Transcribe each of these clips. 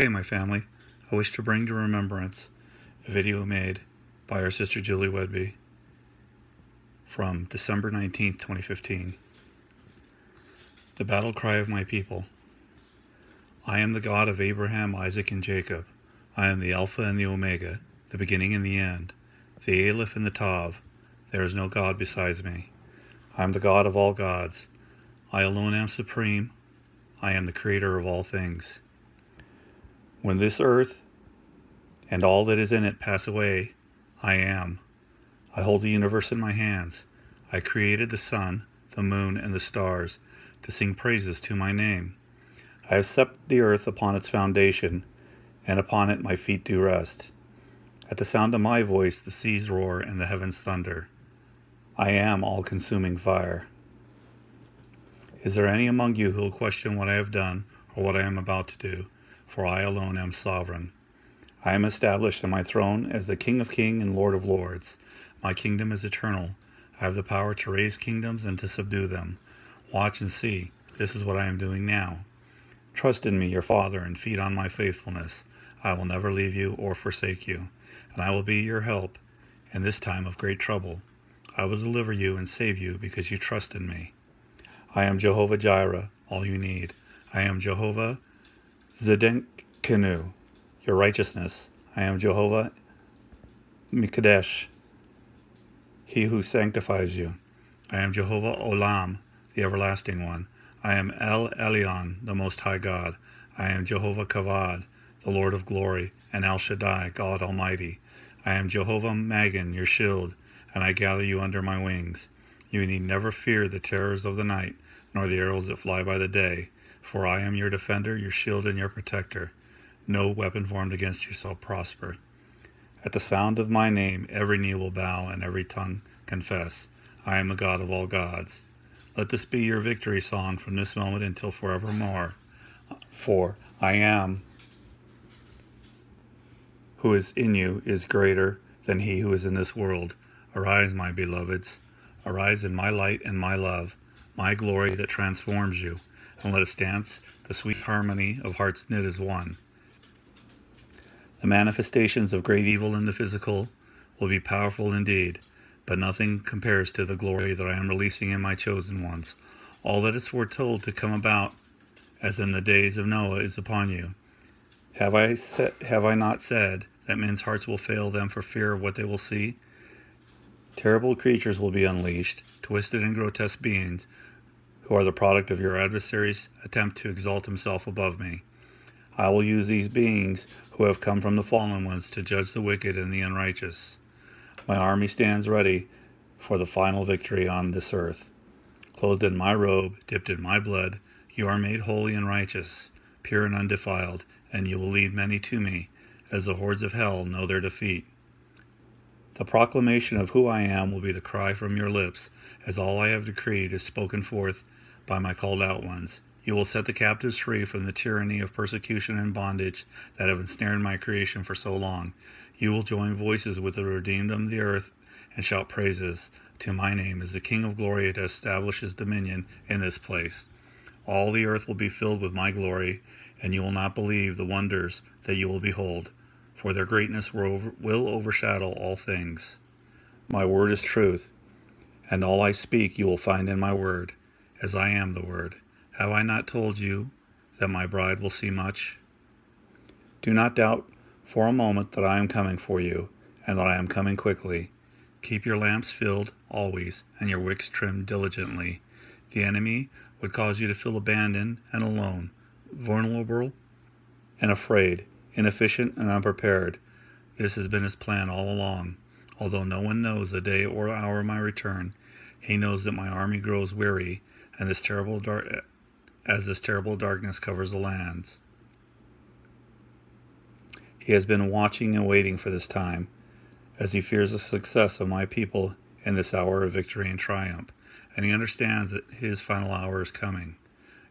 Okay, my family, I wish to bring to remembrance a video made by our sister Julie Wedby from December 19, 2015. The battle cry of my people. I am the God of Abraham, Isaac, and Jacob. I am the Alpha and the Omega, the beginning and the end, the Aleph and the Tav. There is no God besides me. I am the God of all gods. I alone am supreme. I am the creator of all things. When this earth and all that is in it pass away, I am. I hold the universe in my hands. I created the sun, the moon, and the stars to sing praises to my name. I have set the earth upon its foundation, and upon it my feet do rest. At the sound of my voice, the seas roar and the heavens thunder. I am all consuming fire. Is there any among you who will question what I have done or what I am about to do? for I alone am sovereign. I am established on my throne as the King of kings and Lord of lords. My kingdom is eternal. I have the power to raise kingdoms and to subdue them. Watch and see. This is what I am doing now. Trust in me, your Father, and feed on my faithfulness. I will never leave you or forsake you, and I will be your help in this time of great trouble. I will deliver you and save you because you trust in me. I am Jehovah Jireh, all you need. I am Jehovah Zedenkenu, your righteousness. I am Jehovah Mikadesh, he who sanctifies you. I am Jehovah Olam, the everlasting one. I am El Elyon, the Most High God. I am Jehovah Kavod, the Lord of glory, and El Shaddai, God Almighty. I am Jehovah Magan, your shield, and I gather you under my wings. You need never fear the terrors of the night, nor the arrows that fly by the day, for I am your defender, your shield, and your protector. No weapon formed against you shall prosper. At the sound of my name, every knee will bow and every tongue confess, I am the God of all gods. Let this be your victory song from this moment until forevermore. For I am who is in you is greater than he who is in this world. Arise, my beloveds. Arise in my light and my love, my glory that transforms you and let us dance the sweet harmony of hearts knit as one. The manifestations of great evil in the physical will be powerful indeed, but nothing compares to the glory that I am releasing in my chosen ones. All that is foretold to come about, as in the days of Noah, is upon you. Have I, set, have I not said that men's hearts will fail them for fear of what they will see? Terrible creatures will be unleashed, twisted and grotesque beings who are the product of your adversaries? attempt to exalt himself above me. I will use these beings who have come from the fallen ones to judge the wicked and the unrighteous. My army stands ready for the final victory on this earth. Clothed in my robe, dipped in my blood, you are made holy and righteous, pure and undefiled, and you will lead many to me, as the hordes of hell know their defeat. The proclamation of who I am will be the cry from your lips, as all I have decreed is spoken forth by my called out ones. You will set the captives free from the tyranny of persecution and bondage that have ensnared my creation for so long. You will join voices with the redeemed of the earth and shout praises to my name as the King of glory to establish his dominion in this place. All the earth will be filled with my glory, and you will not believe the wonders that you will behold, for their greatness will overshadow all things. My word is truth, and all I speak you will find in my word as I am the Word. Have I not told you that my bride will see much? Do not doubt for a moment that I am coming for you, and that I am coming quickly. Keep your lamps filled always, and your wicks trimmed diligently. The enemy would cause you to feel abandoned and alone, vulnerable and afraid, inefficient and unprepared. This has been his plan all along. Although no one knows the day or hour of my return, he knows that my army grows weary and this terrible dark as this terrible darkness covers the lands. He has been watching and waiting for this time, as he fears the success of my people in this hour of victory and triumph, and he understands that his final hour is coming.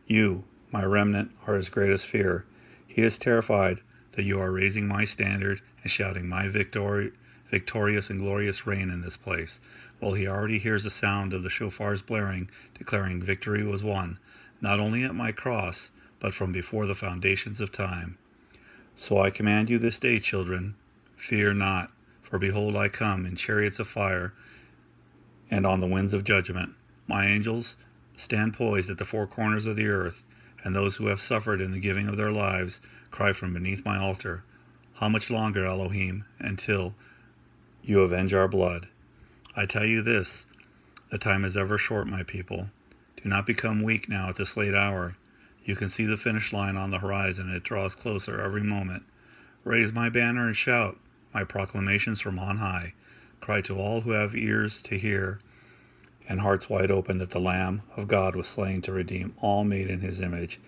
You, my remnant, are his greatest fear. He is terrified that you are raising my standard and shouting my victory, victorious and glorious reign in this place, while he already hears the sound of the shofars blaring, declaring victory was won, not only at my cross, but from before the foundations of time. So I command you this day, children, fear not, for behold, I come in chariots of fire and on the winds of judgment. My angels stand poised at the four corners of the earth, and those who have suffered in the giving of their lives cry from beneath my altar, How much longer, Elohim, until you avenge our blood? I tell you this the time is ever short, my people. Do not become weak now at this late hour. You can see the finish line on the horizon, it draws closer every moment. Raise my banner and shout my proclamations from on high. Cry to all who have ears to hear and hearts wide open that the Lamb of God was slain to redeem all made in his image,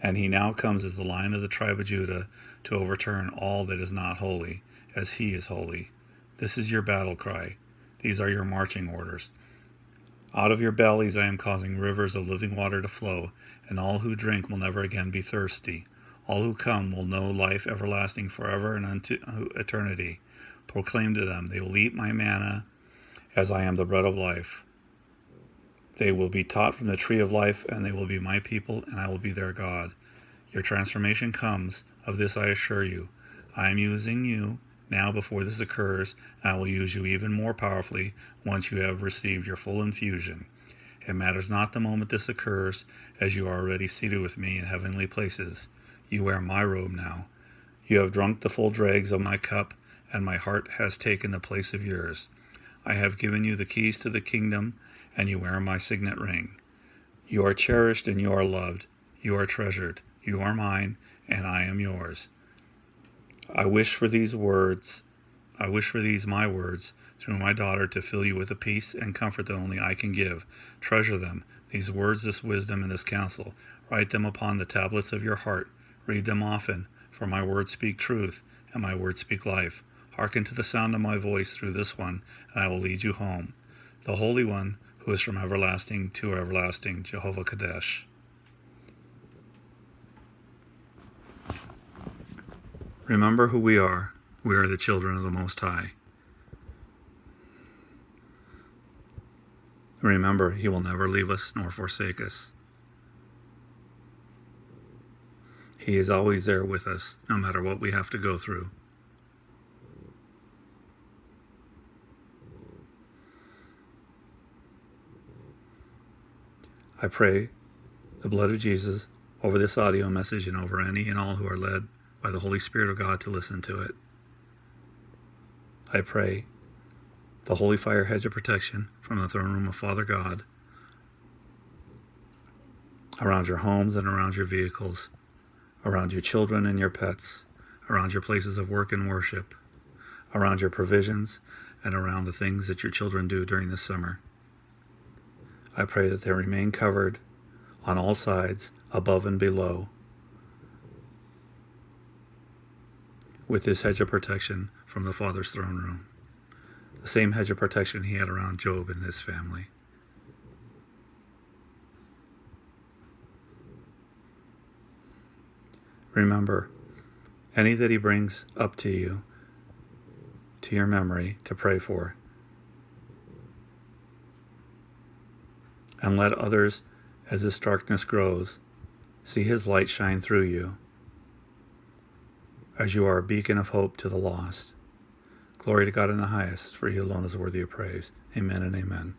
and he now comes as the Lion of the tribe of Judah to overturn all that is not holy, as he is holy. This is your battle cry. These are your marching orders. Out of your bellies I am causing rivers of living water to flow, and all who drink will never again be thirsty. All who come will know life everlasting forever and unto eternity. Proclaim to them, they will eat my manna as I am the bread of life. They will be taught from the tree of life, and they will be my people, and I will be their God. Your transformation comes, of this I assure you. I am using you now before this occurs, I will use you even more powerfully once you have received your full infusion. It matters not the moment this occurs, as you are already seated with me in heavenly places. You wear my robe now. You have drunk the full dregs of my cup, and my heart has taken the place of yours. I have given you the keys to the kingdom, and you wear my signet ring. You are cherished and you are loved. You are treasured. You are mine, and I am yours. I wish for these words, I wish for these my words, through my daughter, to fill you with a peace and comfort that only I can give. Treasure them, these words, this wisdom, and this counsel. Write them upon the tablets of your heart. Read them often, for my words speak truth, and my words speak life. Hearken to the sound of my voice through this one, and I will lead you home. The Holy One, who is from everlasting to everlasting, Jehovah Kadesh. Remember who we are. We are the children of the Most High. Remember, He will never leave us nor forsake us. He is always there with us, no matter what we have to go through. I pray the blood of Jesus over this audio message and over any and all who are led by the Holy Spirit of God to listen to it. I pray the holy fire hedge of protection from the throne room of Father God around your homes and around your vehicles, around your children and your pets, around your places of work and worship, around your provisions, and around the things that your children do during the summer. I pray that they remain covered on all sides, above and below, with his hedge of protection from the Father's throne room, the same hedge of protection he had around Job and his family. Remember, any that he brings up to you, to your memory, to pray for. And let others, as this darkness grows, see his light shine through you as you are a beacon of hope to the lost. Glory to God in the highest, for he alone is worthy of praise. Amen and amen.